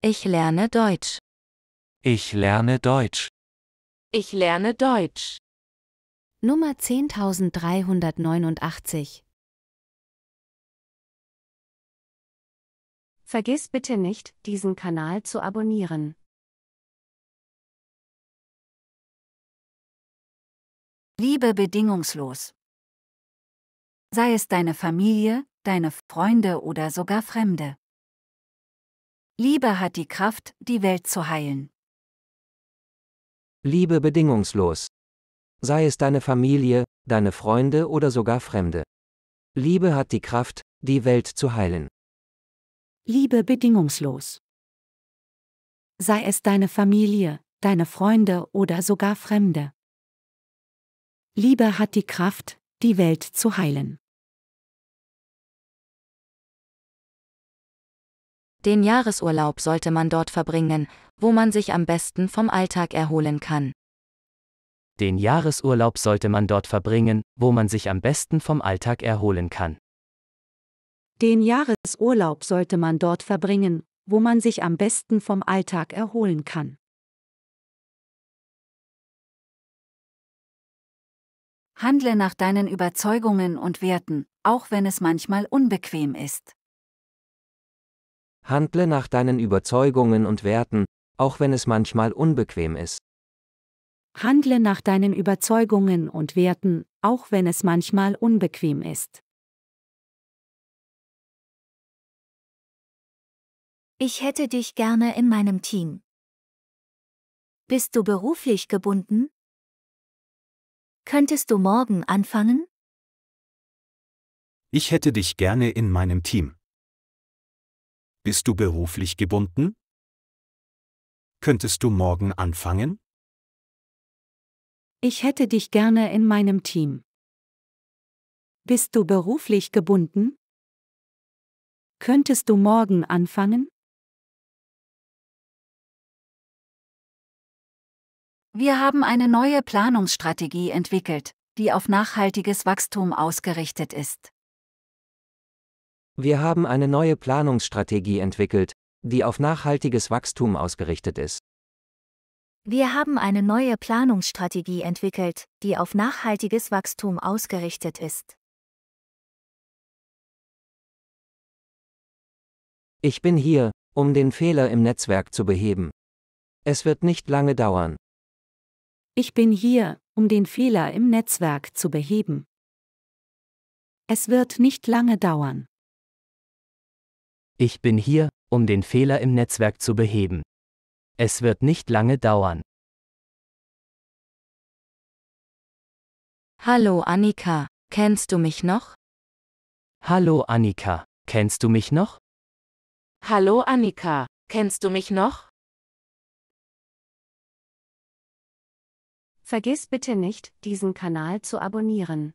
Ich lerne Deutsch. Ich lerne Deutsch. Ich lerne Deutsch. Nummer 10389. Vergiss bitte nicht, diesen Kanal zu abonnieren. Liebe bedingungslos. Sei es deine Familie, deine Freunde oder sogar Fremde. Liebe hat die Kraft, die Welt zu heilen. Liebe bedingungslos. Sei es deine Familie, deine Freunde oder sogar Fremde. Liebe hat die Kraft, die Welt zu heilen. Liebe bedingungslos. Sei es deine Familie, deine Freunde oder sogar Fremde. Liebe hat die Kraft, die Welt zu heilen. Den Jahresurlaub sollte man dort verbringen, wo man sich am besten vom Alltag erholen kann. Den Jahresurlaub sollte man dort verbringen, wo man sich am besten vom Alltag erholen kann. Den Jahresurlaub sollte man dort verbringen, wo man sich am besten vom Alltag erholen kann. Handle nach deinen Überzeugungen und Werten, auch wenn es manchmal unbequem ist. Handle nach deinen Überzeugungen und Werten, auch wenn es manchmal unbequem ist. Handle nach deinen Überzeugungen und Werten, auch wenn es manchmal unbequem ist. Ich hätte dich gerne in meinem Team. Bist du beruflich gebunden? Könntest du morgen anfangen? Ich hätte dich gerne in meinem Team. Bist du beruflich gebunden? Könntest du morgen anfangen? Ich hätte dich gerne in meinem Team. Bist du beruflich gebunden? Könntest du morgen anfangen? Wir haben eine neue Planungsstrategie entwickelt, die auf nachhaltiges Wachstum ausgerichtet ist. Wir haben eine neue Planungsstrategie entwickelt, die auf nachhaltiges Wachstum ausgerichtet ist. Wir haben eine neue Planungsstrategie entwickelt, die auf nachhaltiges Wachstum ausgerichtet ist. Ich bin hier, um den Fehler im Netzwerk zu beheben. Es wird nicht lange dauern. Ich bin hier, um den Fehler im Netzwerk zu beheben. Es wird nicht lange dauern. Ich bin hier, um den Fehler im Netzwerk zu beheben. Es wird nicht lange dauern. Hallo Annika, kennst du mich noch? Hallo Annika, kennst du mich noch? Hallo Annika, kennst du mich noch? Vergiss bitte nicht, diesen Kanal zu abonnieren.